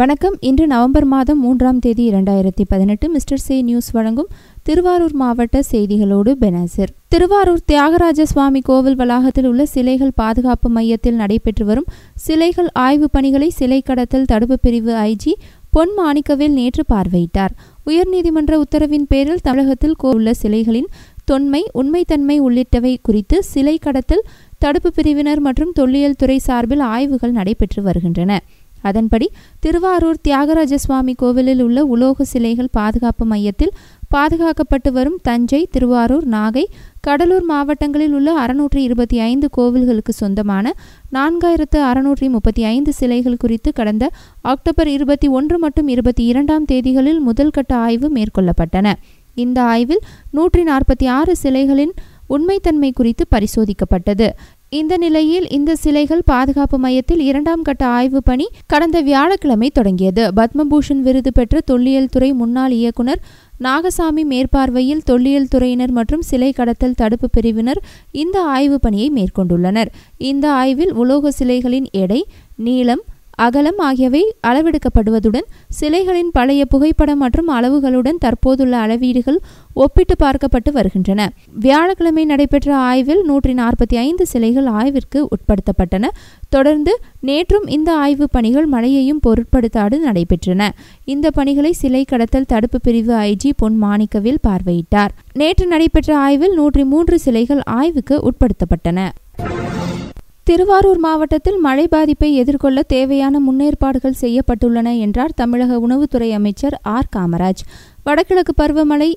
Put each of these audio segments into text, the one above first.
வணக்கம் இன்று நவம்பர் மாதம் மூன்றாம் தேதி இரண்டாயிரத்தி பதினெட்டு மிஸ்டர் சே நியூஸ் வழங்கும் திருவாரூர் மாவட்ட செய்திகளோடு பெனாசிர் திருவாரூர் தியாகராஜ சுவாமி கோவில் வளாகத்தில் உள்ள சிலைகள் பாதுகாப்பு மையத்தில் நடைபெற்று வரும் சிலைகள் ஆய்வு பணிகளை சிலை கடத்தல் தடுப்பு பிரிவு ஐஜி பொன் மாணிக்கவேல் நேற்று பார்வையிட்டார் உயர்நீதிமன்ற உத்தரவின் பேரில் தமிழகத்தில் உள்ள சிலைகளின் தொன்மை உண்மைத்தன்மை உள்ளிட்டவை குறித்து சிலை கடத்தல் தடுப்பு பிரிவினர் மற்றும் தொல்லியல் துறை சார்பில் ஆய்வுகள் நடைபெற்று வருகின்றன அதன்படி திருவாரூர் தியாகராஜ சுவாமி கோவிலில் உள்ள உலோக சிலைகள் பாதுகாப்பு மையத்தில் பாதுகாக்கப்பட்டு வரும் தஞ்சை திருவாரூர் நாகை கடலூர் மாவட்டங்களில் உள்ள அறுநூற்றி இருபத்தி ஐந்து கோவில்களுக்கு சொந்தமான நான்காயிரத்து அறுநூற்றி முப்பத்தி ஐந்து சிலைகள் குறித்து கடந்த அக்டோபர் இருபத்தி ஒன்று மற்றும் இருபத்தி இரண்டாம் தேதிகளில் முதல்கட்ட ஆய்வு மேற்கொள்ளப்பட்டன இந்த ஆய்வில் நூற்றி நாற்பத்தி ஆறு சிலைகளின் உண்மைத்தன்மை குறித்து பரிசோதிக்கப்பட்டது இந்த நிலையில் இந்த சிலைகள் பாதுகாப்பு மையத்தில் இரண்டாம் கட்ட ஆய்வு பணி கடந்த வியாழக்கிழமை தொடங்கியது பத்மபூஷன் விருது பெற்ற தொல்லியல் துறை முன்னாள் இயக்குனர் நாகசாமி மேற்பார்வையில் தொல்லியல் துறையினர் மற்றும் சிலை கடத்தல் தடுப்பு பிரிவினர் இந்த ஆய்வு பணியை மேற்கொண்டுள்ளனர் இந்த ஆய்வில் உலோக சிலைகளின் எடை நீளம் அகலம் ஆகியவை அளவெடுக்கப்படுவதுடன் சிலைகளின் பழைய புகைப்படம் மற்றும் அளவுகளுடன் தற்போதுள்ள அளவீடுகள் ஒப்பிட்டு பார்க்கப்பட்டு வருகின்றன வியாழக்கிழமை நடைபெற்ற ஆய்வில் நூற்றி நாற்பத்தி ஐந்து சிலைகள் ஆய்விற்கு உட்படுத்தப்பட்டன தொடர்ந்து நேற்றும் இந்த ஆய்வு பணிகள் மழையையும் பொருட்படுத்தாது நடைபெற்றன இந்த பணிகளை சிலை கடத்தல் தடுப்பு பிரிவு ஐஜி பொன் மாணிக்கவில் பார்வையிட்டார் நேற்று நடைபெற்ற ஆய்வில் நூற்றி மூன்று சிலைகள் ஆய்வுக்கு உட்படுத்தப்பட்டன திருவாரூர் மாவட்டத்தில் மழை பாதிப்பை எதிர்கொள்ள தேவையான முன்னேற்பாடுகள் செய்யப்பட்டுள்ளன என்றார் தமிழக உணவுத்துறை அமைச்சர் ஆர் காமராஜ் வடகிழக்கு பருவமழை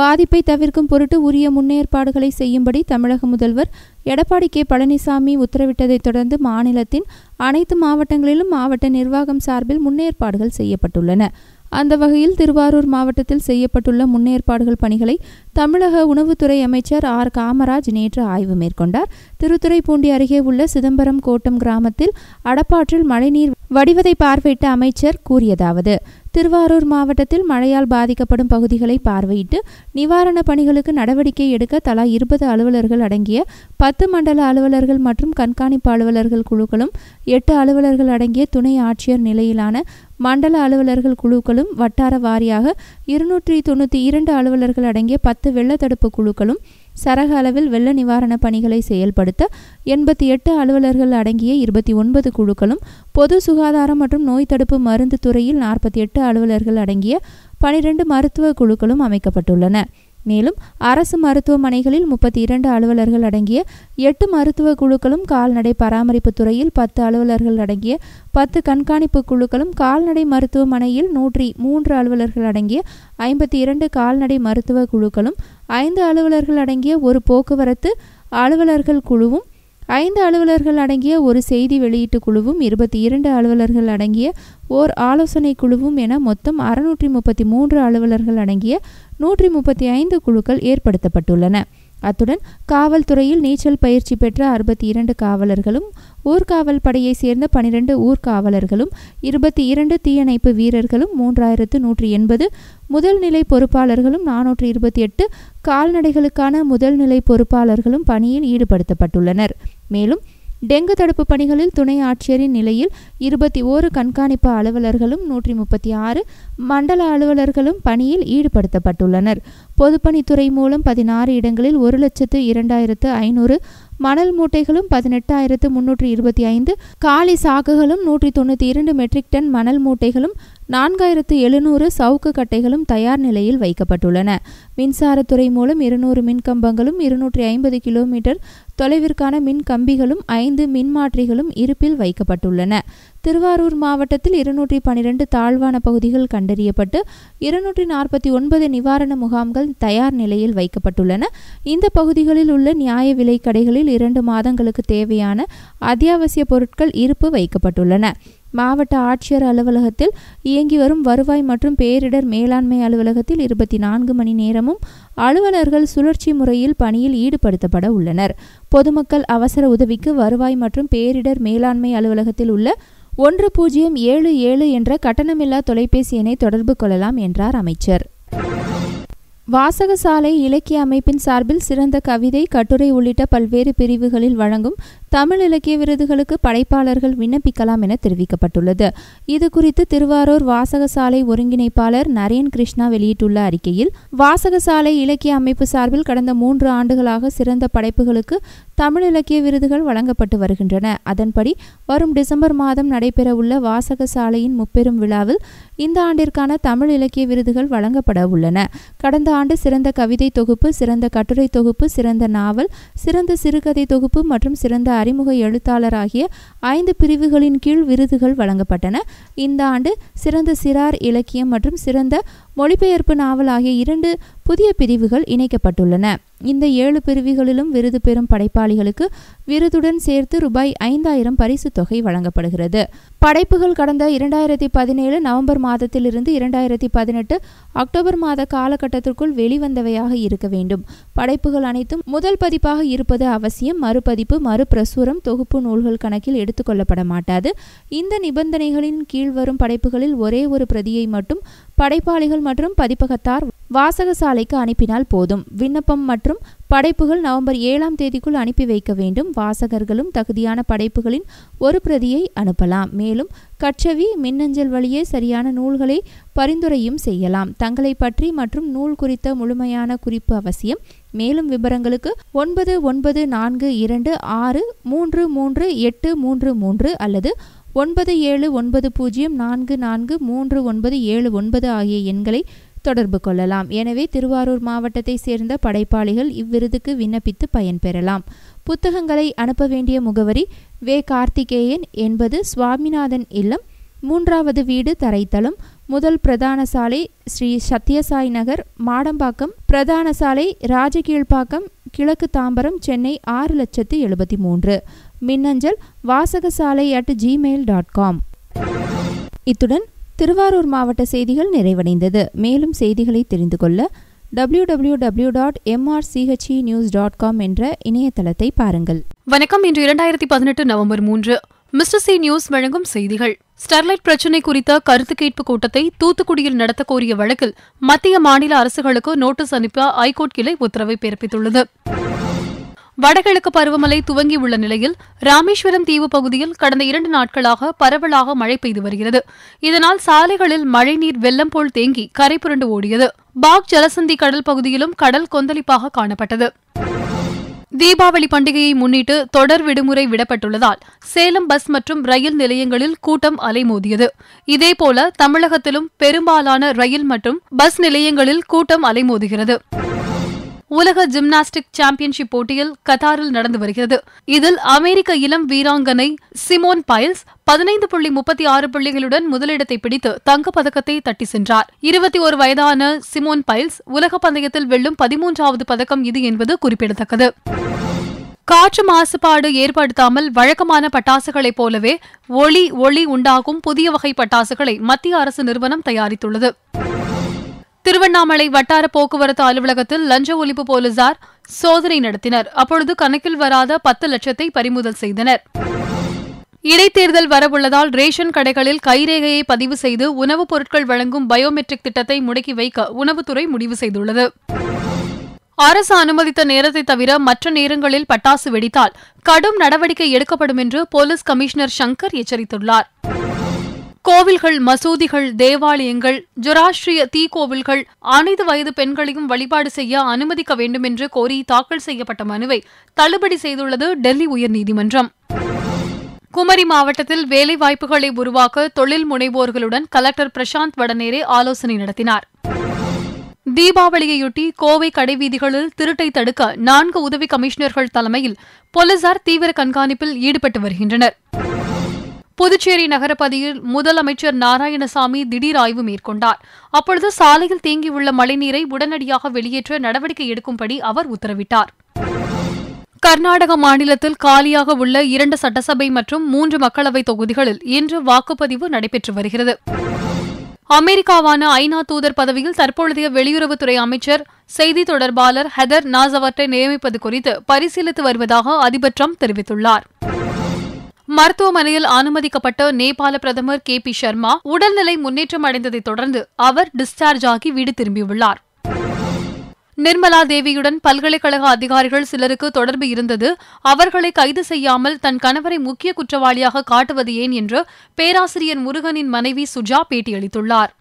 பாதிப்பை தவிர்க்கும் பொருட்டு உரிய முன்னேற்பாடுகளை செய்யும்படி தமிழக முதல்வர் எடப்பாடி கே பழனிசாமி உத்தரவிட்டதைத் தொடர்ந்து மாநிலத்தின் அனைத்து மாவட்டங்களிலும் மாவட்ட நிர்வாகம் சார்பில் முன்னேற்பாடுகள் செய்யப்பட்டுள்ளன அந்த வகையில் திருவாரூர் மாவட்டத்தில் செய்யப்பட்டுள்ள முன்னேற்பாடுகள் பணிகளை தமிழக உணவுத்துறை அமைச்சர் ஆர் காமராஜ் நேற்று ஆய்வு மேற்கொண்டார் திருத்துறைப்பூண்டி அருகே உள்ள சிதம்பரம் கோட்டம் கிராமத்தில் அடப்பாற்றில் மழைநீர் வடிவதை பார்வையிட்ட அமைச்சர் கூறியதாவது திருவாரூர் மாவட்டத்தில் மழையால் பாதிக்கப்படும் பகுதிகளை பார்வையிட்டு நிவாரணப் பணிகளுக்கு நடவடிக்கை எடுக்க தலா இருபது அலுவலர்கள் அடங்கிய பத்து மண்டல அலுவலர்கள் மற்றும் கண்காணிப்பு அலுவலர்கள் குழுக்களும் எட்டு அலுவலர்கள் அடங்கிய துணை ஆட்சியர் நிலையிலான மண்டல அலுவலர்கள் குழுக்களும் வட்டார வாரியாக இருநூற்றி தொண்ணூற்றி இரண்டு அலுவலர்கள் அடங்கிய பத்து வெள்ள தடுப்பு குழுக்களும் சரக அளவில் வெள்ள நிவாரணப் பணிகளை செயல்படுத்த எண்பத்தி எட்டு அலுவலர்கள் அடங்கிய இருபத்தி ஒன்பது குழுக்களும் பொது சுகாதாரம் மற்றும் நோய் தடுப்பு மருந்து துறையில் நாற்பத்தி எட்டு அலுவலர்கள் அடங்கிய பனிரெண்டு மருத்துவ குழுக்களும் அமைக்கப்பட்டுள்ளன மேலும் அரசு மருத்துவமனைகளில் முப்பத்தி இரண்டு அலுவலர்கள் அடங்கிய எட்டு மருத்துவ குழுக்களும் கால்நடை பராமரிப்பு துறையில் பத்து அலுவலர்கள் அடங்கிய பத்து கண்காணிப்பு குழுக்களும் கால்நடை மருத்துவமனையில் நூற்றி மூன்று அலுவலர்கள் அடங்கிய ஐம்பத்தி இரண்டு கால்நடை மருத்துவ குழுக்களும் ஐந்து அலுவலர்கள் அடங்கிய ஒரு போக்குவரத்து அலுவலர்கள் குழுவும் ஐந்து அலுவலர்கள் அடங்கிய ஒரு செய்தி வெளியீட்டு குழுவும் இருபத்தி இரண்டு அலுவலர்கள் அடங்கிய ஓர் ஆலோசனை குழுவும் என மொத்தம் அறுநூற்றி முப்பத்தி மூன்று அலுவலர்கள் அடங்கிய நூற்றி முப்பத்தி ஐந்து குழுக்கள் ஏற்படுத்தப்பட்டுள்ளன அத்துடன் காவல்துறையில் நீச்சல் பயிற்சி பெற்ற அறுபத்தி இரண்டு காவலர்களும் ஊர்காவல் படையைச் சேர்ந்த பனிரெண்டு ஊர்காவலர்களும் இருபத்தி இரண்டு தீயணைப்பு வீரர்களும் மூன்றாயிரத்து நூற்றி எண்பது முதல்நிலை பொறுப்பாளர்களும் நானூற்றி இருபத்தி எட்டு கால்நடைகளுக்கான முதல்நிலை பொறுப்பாளர்களும் பணியில் ஈடுபடுத்தப்பட்டுள்ளனர் மேலும் டெங்கு தடுப்பு பணிகளில் துணை ஆட்சியரின் நிலையில் இருபத்தி ஓரு கண்காணிப்பு அலுவலர்களும் நூற்றி முப்பத்தி ஆறு மண்டல அலுவலர்களும் பணியில் ஈடுபடுத்தப்பட்டுள்ளனர் பொதுப்பணித்துறை மூலம் பதினாறு இடங்களில் ஒரு லட்சத்து இரண்டாயிரத்து ஐநூறு மணல் மூட்டைகளும் பதினெட்டாயிரத்து முன்னூற்றி இருபத்தி ஐந்து காலி சாக்குகளும் நூற்றி தொண்ணூற்றி இரண்டு மெட்ரிக் டன் மணல் மூட்டைகளும் நான்காயிரத்து எழுநூறு சவுக்கு கட்டைகளும் தயார் நிலையில் வைக்கப்பட்டுள்ளன மின்சாரத்துறை மூலம் இருநூறு மின்கம்பங்களும் இருநூற்றி ஐம்பது கிலோமீட்டர் தொலைவிற்கான மின் கம்பிகளும் ஐந்து மின்மாற்றிகளும் இருப்பில் வைக்கப்பட்டுள்ளன திருவாரூர் மாவட்டத்தில் இருநூற்றி பனிரெண்டு தாழ்வான பகுதிகள் கண்டறியப்பட்டு இருநூற்றி நாற்பத்தி ஒன்பது நிவாரண முகாம்கள் தயார் நிலையில் வைக்கப்பட்டுள்ளன இந்த பகுதிகளில் உள்ள நியாய விலை கடைகளில் இரண்டு மாதங்களுக்கு தேவையான அத்தியாவசிய பொருட்கள் இருப்பு வைக்கப்பட்டுள்ளன மாவட்ட ஆட்சியர் அலுவலகத்தில் இயங்கி வரும் வருவாய் மற்றும் பேரிடர் மேலாண்மை அலுவலகத்தில் இருபத்தி நான்கு மணி நேரமும் அலுவலர்கள் சுழற்சி முறையில் பணியில் ஈடுபடுத்தப்பட உள்ளனர் பொதுமக்கள் அவசர உதவிக்கு வருவாய் மற்றும் பேரிடர் மேலாண்மை அலுவலகத்தில் உள்ள ஒன்று பூஜ்ஜியம் ஏழு ஏழு என்ற கட்டணமில்லா தொலைபேசி எண்ணை தொடர்பு கொள்ளலாம் என்றார் அமைச்சர் வாசகசாலை இலக்கிய அமைப்பின் சார்பில் சிறந்த கவிதை கட்டுரை உள்ளிட்ட பல்வேறு பிரிவுகளில் வழங்கும் தமிழ் இலக்கிய விருதுகளுக்கு படைப்பாளர்கள் விண்ணப்பிக்கலாம் என தெரிவிக்கப்பட்டுள்ளது இது குறித்து திருவாரூர் வாசகசாலை ஒருங்கிணைப்பாளர் நரேன் கிருஷ்ணா வெளியிட்டுள்ள அறிக்கையில் வாசகசாலை இலக்கிய அமைப்பு சார்பில் கடந்த மூன்று ஆண்டுகளாக சிறந்த படைப்புகளுக்கு தமிழ் இலக்கிய விருதுகள் வழங்கப்பட்டு வருகின்றன அதன்படி வரும் டிசம்பர் மாதம் நடைபெறவுள்ள வாசகசாலையின் முப்பெரும் விழாவில் இந்த ஆண்டிற்கான தமிழ் இலக்கிய விருதுகள் வழங்கப்பட உள்ளன கடந்த ஆண்டு சிறந்த கவிதை தொகுப்பு சிறந்த கட்டுரை தொகுப்பு சிறந்த நாவல் சிறந்த சிறுகதை தொகுப்பு மற்றும் சிறந்த அறிமுக எழுத்தாளராகிய ஐந்து பிரிவுகளின் கீழ் விருதுகள் வழங்கப்பட்டன இந்த ஆண்டு சிறந்த சிறார் இலக்கியம் மற்றும் சிறந்த மொழிபெயர்ப்பு நாவல் ஆகிய இரண்டு புதிய பிரிவுகள் இணைக்கப்பட்டுள்ளன இந்த ஏழு பிரிவுகளிலும் விருது பெறும் படைப்பாளிகளுக்கு விருதுடன் சேர்த்து ரூபாய் ஐந்தாயிரம் பரிசு தொகை வழங்கப்படுகிறது படைப்புகள் கடந்த இரண்டாயிரத்தி பதினேழு நவம்பர் மாதத்திலிருந்து இரண்டாயிரத்தி பதினெட்டு அக்டோபர் மாத காலகட்டத்திற்குள் வெளிவந்தவையாக இருக்க வேண்டும் படைப்புகள் அனைத்தும் முதல் பதிப்பாக இருப்பது அவசியம் மறுபதிப்பு மறுபிரசுரம் தொகுப்பு நூல்கள் கணக்கில் எடுத்துக்கொள்ளப்பட மாட்டாது இந்த நிபந்தனைகளின் கீழ் வரும் படைப்புகளில் ஒரே ஒரு பிரதியை மட்டும் படைப்பாளிகள் மற்றும் பதிப்பகத்தார் வாசகசாலைக்கு அனுப்பினால் போதும் விண்ணப்பம் மற்றும் படைப்புகள் நவம்பர் ஏழாம் தேதிக்குள் அனுப்பி வைக்க வேண்டும் வாசகர்களும் தகுதியான படைப்புகளின் ஒரு பிரதியை அனுப்பலாம் மேலும் கச்சவி மின்னஞ்சல் வழியே சரியான நூல்களை பரிந்துரையும் செய்யலாம் தங்களை பற்றி மற்றும் நூல் குறித்த முழுமையான குறிப்பு அவசியம் மேலும் விவரங்களுக்கு ஒன்பது ஒன்பது நான்கு இரண்டு ஆறு மூன்று மூன்று எட்டு மூன்று மூன்று அல்லது ஒன்பது ஏழு ஒன்பது பூஜ்ஜியம் நான்கு நான்கு மூன்று ஒன்பது ஏழு ஒன்பது ஆகிய எண்களை தொடர்பு கொள்ளலாம் எனவே திருவாரூர் மாவட்டத்தை சேர்ந்த படைப்பாளிகள் இவ்விருதுக்கு விண்ணப்பித்து பயன்பெறலாம் புத்தகங்களை அனுப்ப வேண்டிய முகவரி வே கார்த்திகேயன் என்பது சுவாமிநாதன் இல்லம் மூன்றாவது வீடு தரைத்தளம் முதல் பிரதான சாலை ஸ்ரீ சத்யசாய் நகர் மாடம்பாக்கம் பிரதான சாலை ராஜகீழ்ப்பாக்கம் கிழக்கு தாம்பரம் சென்னை ஆறு லட்சத்து எழுபத்தி மூன்று மின்னஞ்சல் வாசகசாலை அட் ஜிமெயில் டாட் காம் இத்துடன் திருவாரூர் மாவட்ட செய்திகள் நிறைவடைந்தது மேலும் செய்திகளை தெரிந்து கொள்ள W W W dot MRCHE news dot com என்ற இணையதளத்தை பாருங்கள் வணக்கம் இன்று இரண்டாயிரத்தி பதினெட்டு நவம்பர் மூன்று மிஸ்டர் சி நியூஸ் வழங்கும் செய்திகள் ஸ்டெர்லைட் பிரச்சினை குறித்த கருத்து கேட்பு கூட்டத்தை தூத்துக்குடியில் நடத்த கோரிய வழக்கில் மத்திய மாநில அரசுகளுக்கு நோட்டீஸ் அனுப்ப ஐகோர்ட் கிளை உத்தரவை பிறப்பித்துள்ளது வடகிழக்கு பருவமழை துவங்கியுள்ள நிலையில் ராமேஸ்வரம் தீவு பகுதியில் கடந்த இரண்டு நாட்களாக பரவலாக மழை பெய்து வருகிறது இதனால் சாலைகளில் மழைநீர் வெள்ளம் போல் தேங்கி கரை புரண்டு ஓடியது பாக் ஜலசந்தி கடல் பகுதியிலும் கடல் கொந்தளிப்பாக காணப்பட்டது தீபாவளி பண்டிகையை முன்னிட்டு தொடர் விடுமுறை விடப்பட்டுள்ளதால் சேலம் பஸ் மற்றும் ரயில் நிலையங்களில் கூட்டம் அலைமோதியது இதேபோல தமிழகத்திலும் பெரும்பாலான ரயில் மற்றும் பஸ் நிலையங்களில் கூட்டம் அலைமோதுகிறது உலக ஜிம்னாஸ்டிக் சாம்பியன்ஷிப் போட்டியில் கத்தாரில் நடந்து வருகிறது இதில் அமெரிக்க இளம் வீராங்கனை சிமோன் பைல்ஸ் பதினைந்து புள்ளி முப்பத்தி ஆறு புள்ளிகளுடன் முதலிடத்தை பிடித்து தங்கப்பதக்கத்தை தட்டி சென்றார் இருபத்தி ஒரு வயதான சிமோன் பைல்ஸ் உலக பந்தயத்தில் வெல்லும் பதிமூன்றாவது பதக்கம் இது என்பது குறிப்பிடத்தக்கது காற்று மாசுபாடு ஏற்படுத்தாமல் வழக்கமான பட்டாசுகளைப் போலவே ஒளி ஒளி உண்டாகும் புதிய வகை பட்டாசுகளை மத்திய அரசு நிறுவனம் தயாரித்துள்ளது திருவண்ணாமலை வட்டார போக்குவரத்து அலுவலகத்தில் லஞ்ச ஒழிப்பு போலீசார் சோதனை நடத்தினர் அப்பொழுது கணக்கில் வராத பத்து லட்சத்தை பறிமுதல் செய்தனர் இடைத்தேர்தல் வரவுள்ளதால் ரேஷன் கடைகளில் கைரேகையை பதிவு செய்து உணவுப் பொருட்கள் வழங்கும் பயோமெட்ரிக் திட்டத்தை முடக்கி வைக்க உணவுத்துறை முடிவு செய்துள்ளது அரசு அனுமதித்த நேரத்தை தவிர மற்ற நேரங்களில் பட்டாசு வெடித்தால் கடும் நடவடிக்கை எடுக்கப்படும் என்று போலீஸ் கமிஷனர் சங்கர் எச்சரித்துள்ளாா் கோவில்கள் மசூதிகள் தேவாலயங்கள் தீ கோவில்கள் அனைத்து வயது பெண்களையும் வழிபாடு செய்ய அனுமதிக்க வேண்டும் என்று கோரி தாக்கல் செய்யப்பட்ட மனுவை தள்ளுபடி செய்துள்ளது டெல்லி உயர்நீதிமன்றம் குமரி மாவட்டத்தில் வேலைவாய்ப்புகளை உருவாக்க தொழில் முனைவோர்களுடன் கலெக்டர் பிரசாந்த் வடநேரே ஆலோசனை நடத்தினார் தீபாவளியையொட்டி கோவை கடைவீதிகளில் திருட்டை தடுக்க நான்கு உதவி கமிஷனர்கள் தலைமையில் போலீசார் தீவிர கண்காணிப்பில் ஈடுபட்டு வருகின்றனர் புதுச்சேரி நகரப்பதியில் முதலமைச்சர் நாராயணசாமி திடீர் ஆய்வு மேற்கொண்டார் அப்பொழுது சாலையில் தேங்கியுள்ள மழைநீரை உடனடியாக வெளியேற்ற நடவடிக்கை எடுக்கும்படி அவர் உத்தரவிட்டார் கர்நாடக மாநிலத்தில் காலியாக உள்ள இரண்டு சட்டசபை மற்றும் மூன்று மக்களவை தொகுதிகளில் இன்று வாக்குப்பதிவு நடைபெற்று வருகிறது அமெரிக்காவான ஐநா தூதர் பதவியில் தற்பொழுதைய வெளியுறவுத்துறை அமைச்சர் செய்தி தொடர்பாளர் ஹெதர் நாசவர்ட்டை நியமிப்பது குறித்து பரிசீலித்து வருவதாக அதிபர் ட்ரம்ப் தெரிவித்துள்ளாா் மருத்துவமனையில் அனுமதிக்கப்பட்ட நேபாள பிரதமர் கே பி சர்மா உடல்நிலை முன்னேற்றம் அடைந்ததைத் தொடர்ந்து அவர் டிஸ்சார்ஜ் ஆகி வீடு திரும்பியுள்ளார் நிர்மலா தேவியுடன் பல்கலைக்கழக அதிகாரிகள் சிலருக்கு தொடர்பு இருந்தது அவர்களை கைது செய்யாமல் தன் கணவரை முக்கிய குற்றவாளியாக காட்டுவது ஏன் என்று பேராசிரியர் முருகனின் மனைவி சுஜா பேட்டியளித்துள்ளார்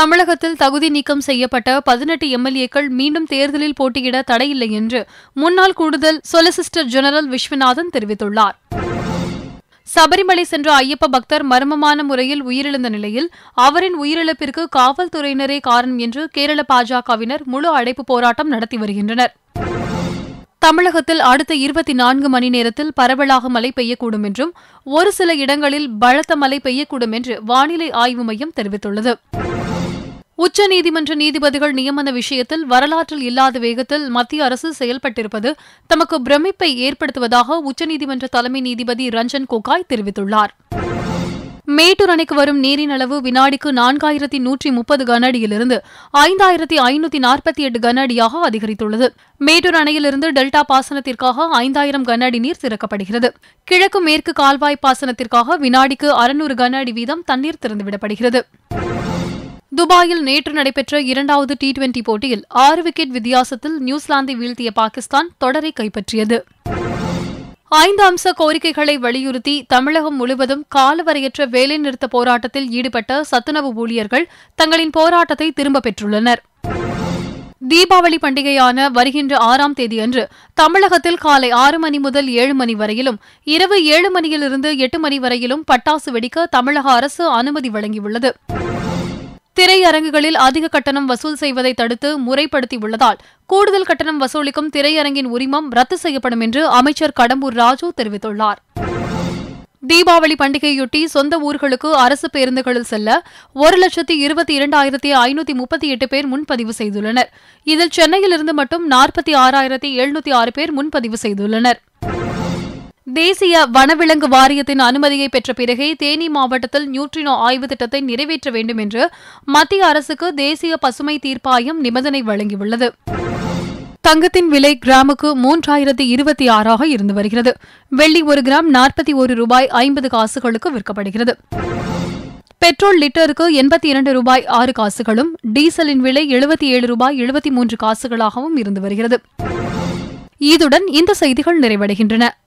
தமிழகத்தில் தகுதி நீக்கம் செய்யப்பட்ட பதினெட்டு எம்எல்ஏக்கள் மீண்டும் தேர்தலில் போட்டியிட தடையில்லை என்று முன்னாள் கூடுதல் சொலிசிஸ்டர் ஜெனரல் விஸ்வநாதன் தெரிவித்துள்ளார் சபரிமலை சென்ற ஐயப்ப பக்தர் மர்மமான முறையில் உயிரிழந்த நிலையில் அவரின் உயிரிழப்பிற்கு காவல்துறையினரே காரணம் என்று கேரள பாஜகவினர் முழு அடைப்பு போராட்டம் நடத்தி வருகின்றனர் தமிழகத்தில் அடுத்த இருபத்தி நான்கு மணி நேரத்தில் பரவலாக மழை பெய்யக்கூடும் என்றும் ஒரு சில இடங்களில் பலத்த மழை பெய்யக்கூடும் என்று வானிலை ஆய்வு மையம் தெரிவித்துள்ளது உச்சநீதிமன்ற நீதிபதிகள் நியமன விஷயத்தில் வரலாற்றில் இல்லாத வேகத்தில் மத்திய அரசு செயல்பட்டிருப்பது தமக்கு பிரமிப்பை ஏற்படுத்துவதாக உச்சநீதிமன்ற தலைமை நீதிபதி ரஞ்சன் கோகாய் தெரிவித்துள்ளார் மேட்டூர் அணைக்கு வரும் நீரின் அளவு வினாடிக்கு நான்காயிரத்தி நூற்றி முப்பது கனஅடியிலிருந்து ஐந்தாயிரத்தி ஐநூத்தி நாற்பத்தி எட்டு கனஅடியாக அதிகரித்துள்ளது மேட்டூர் அணையிலிருந்து டெல்டா பாசனத்திற்காக ஐந்தாயிரம் கனஅடி நீர் திறக்கப்படுகிறது கிழக்கு மேற்கு கால்வாய் பாசனத்திற்காக வினாடிக்கு அறுநூறு கனஅடி வீதம் தண்ணீர் திறந்துவிடப்படுகிறது துபாயில் நேற்று நடைபெற்ற இரண்டாவது டி டுவெண்டி போட்டியில் ஆறு விக்கெட் வித்தியாசத்தில் நியூசிலாந்தை வீழ்த்திய பாகிஸ்தான் தொடரை கைப்பற்றியது ஐந்து அம்ச கோரிக்கைகளை வலியுறுத்தி தமிழகம் முழுவதும் காலவரையற்ற வேலைநிறுத்த போராட்டத்தில் ஈடுபட்ட சத்துணவு ஊழியர்கள் தங்களின் போராட்டத்தை திரும்பப் பெற்றுள்ளனர் தீபாவளி பண்டிகையான வருகின்ற ஆறாம் தேதியன்று தமிழகத்தில் காலை ஆறு மணி முதல் ஏழு மணி வரையிலும் இரவு ஏழு மணியிலிருந்து எட்டு மணி வரையிலும் பட்டாசு வெடிக்க தமிழக அரசு அனுமதி வழங்கியுள்ளது திரையரங்குகளில் அதிக கட்டணம் வசூல் செய்வதை தடுத்து முறைப்படுத்தியுள்ளதால் கூடுதல் கட்டணம் வசூலிக்கும் திரையரங்கின் உரிமம் ரத்து செய்யப்படும் என்று அமைச்சர் கடம்பூர் ராஜு தெரிவித்துள்ளார் தீபாவளி பண்டிகையொட்டி சொந்த ஊர்களுக்கு அரசு பேருந்துகளில் செல்ல ஒரு லட்சத்தி இருபத்தி இரண்டாயிரத்தி ஐநூத்தி முப்பத்தி எட்டு பேர் முன்பதிவு செய்துள்ளனர் இதில் சென்னையிலிருந்து மட்டும் நாற்பத்தி ஆறாயிரத்தி எழுநூத்தி ஆறு பேர் முன்பதிவு செய்துள்ளனா் தேசிய வனவிலங்கு வாரியத்தின் அனுமதியை பெற்ற பிறகே தேனி மாவட்டத்தில் நியூட்ரினோ ஆய்வு திட்டத்தை நிறைவேற்ற வேண்டும் என்று மத்திய அரசுக்கு தேசிய பசுமை தீர்ப்பாயம் நிபந்தனை வழங்கியுள்ளது தங்கத்தின் விலை கிராமுக்கு மூன்றாயிரத்தி இருபத்தி ஆறாக இருந்து வருகிறது வெள்ளி ஒரு கிராம் நாற்பத்தி ஒரு ரூபாய் ஐம்பது காசுகளுக்கு விற்கப்படுகிறது பெட்ரோல் லிட்டருக்கு எண்பத்தி இரண்டு ரூபாய் ஆறு காசுகளும் டீசலின் விலை எழுபத்தி ஏழு ரூபாய் எழுபத்தி மூன்று காசுகளாகவும் இருந்து வருகிறது இதுடன் இந்த செய்திகள் நிறைவடைகின்றன